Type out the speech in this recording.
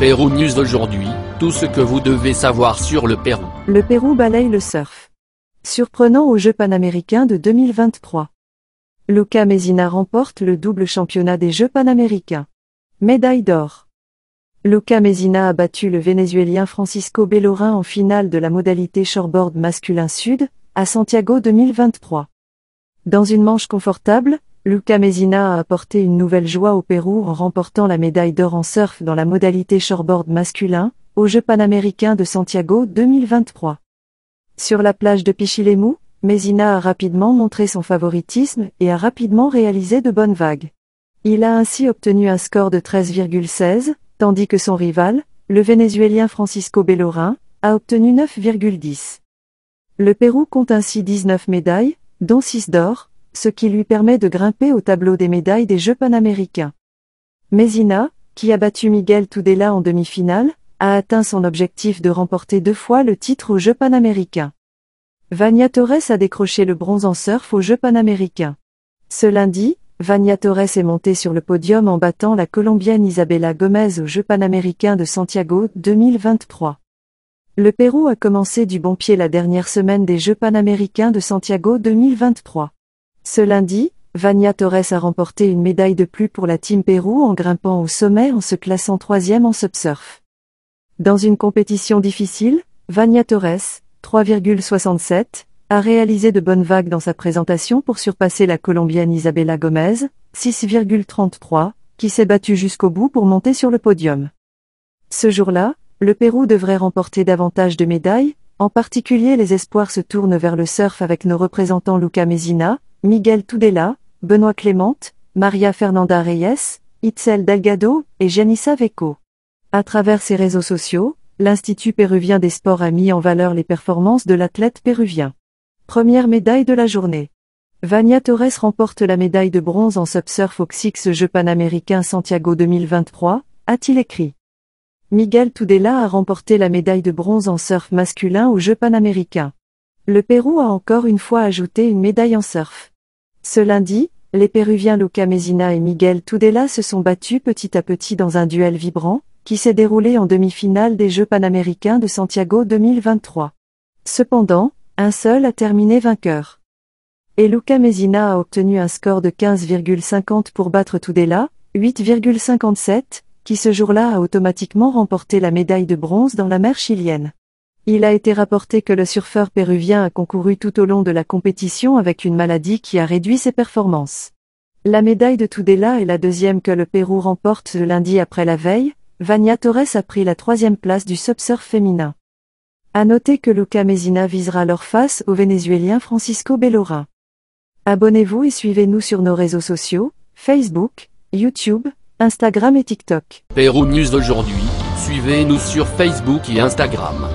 Pérou News aujourd'hui, tout ce que vous devez savoir sur le Pérou. Le Pérou balaye le surf. Surprenant aux Jeux panaméricains de 2023. Luca Mesina remporte le double championnat des Jeux panaméricains. Médaille d'or. Luca Mesina a battu le Vénézuélien Francisco Bellorin en finale de la modalité shortboard masculin sud, à Santiago 2023. Dans une manche confortable, Luca Mesina a apporté une nouvelle joie au Pérou en remportant la médaille d'or en surf dans la modalité shortboard masculin, aux Jeux panaméricains de Santiago 2023. Sur la plage de Pichilemu, Mesina a rapidement montré son favoritisme et a rapidement réalisé de bonnes vagues. Il a ainsi obtenu un score de 13,16, tandis que son rival, le Vénézuélien Francisco Bellorin, a obtenu 9,10. Le Pérou compte ainsi 19 médailles, dont 6 d'or, ce qui lui permet de grimper au tableau des médailles des Jeux panaméricains. Mesina, qui a battu Miguel Tudela en demi-finale, a atteint son objectif de remporter deux fois le titre aux Jeux panaméricains. Vania Torres a décroché le bronze en surf aux Jeux panaméricains. Ce lundi, Vania Torres est montée sur le podium en battant la Colombienne Isabella Gomez aux Jeux panaméricains de Santiago 2023. Le Pérou a commencé du bon pied la dernière semaine des Jeux panaméricains de Santiago 2023. Ce lundi, Vania Torres a remporté une médaille de plus pour la Team Pérou en grimpant au sommet en se classant troisième en subsurf. Dans une compétition difficile, Vania Torres, 3,67, a réalisé de bonnes vagues dans sa présentation pour surpasser la Colombienne Isabella Gomez, 6,33, qui s'est battue jusqu'au bout pour monter sur le podium. Ce jour-là, le Pérou devrait remporter davantage de médailles, en particulier les espoirs se tournent vers le surf avec nos représentants Luca Mesina. Miguel Tudela, Benoît Clémente, Maria Fernanda Reyes, Itzel Delgado et Janissa Veco. À travers ses réseaux sociaux, l'Institut péruvien des sports a mis en valeur les performances de l'athlète péruvien. Première médaille de la journée. Vania Torres remporte la médaille de bronze en subsurf aux Six Jeux panaméricains Santiago 2023, a-t-il écrit. Miguel Tudela a remporté la médaille de bronze en surf masculin aux Jeux panaméricains. Le Pérou a encore une fois ajouté une médaille en surf. Ce lundi, les Péruviens Luca Mesina et Miguel Tudela se sont battus petit à petit dans un duel vibrant, qui s'est déroulé en demi-finale des Jeux panaméricains de Santiago 2023. Cependant, un seul a terminé vainqueur. Et Luca Mesina a obtenu un score de 15,50 pour battre Tudela, 8,57, qui ce jour-là a automatiquement remporté la médaille de bronze dans la mer chilienne. Il a été rapporté que le surfeur péruvien a concouru tout au long de la compétition avec une maladie qui a réduit ses performances. La médaille de Tudela est la deuxième que le Pérou remporte ce lundi après la veille, Vania Torres a pris la troisième place du subsurf féminin. À noter que Luca Mesina visera leur face au Vénézuélien Francisco Bellora. Abonnez-vous et suivez-nous sur nos réseaux sociaux, Facebook, YouTube, Instagram et TikTok. Pérou News d'aujourd'hui, suivez-nous sur Facebook et Instagram.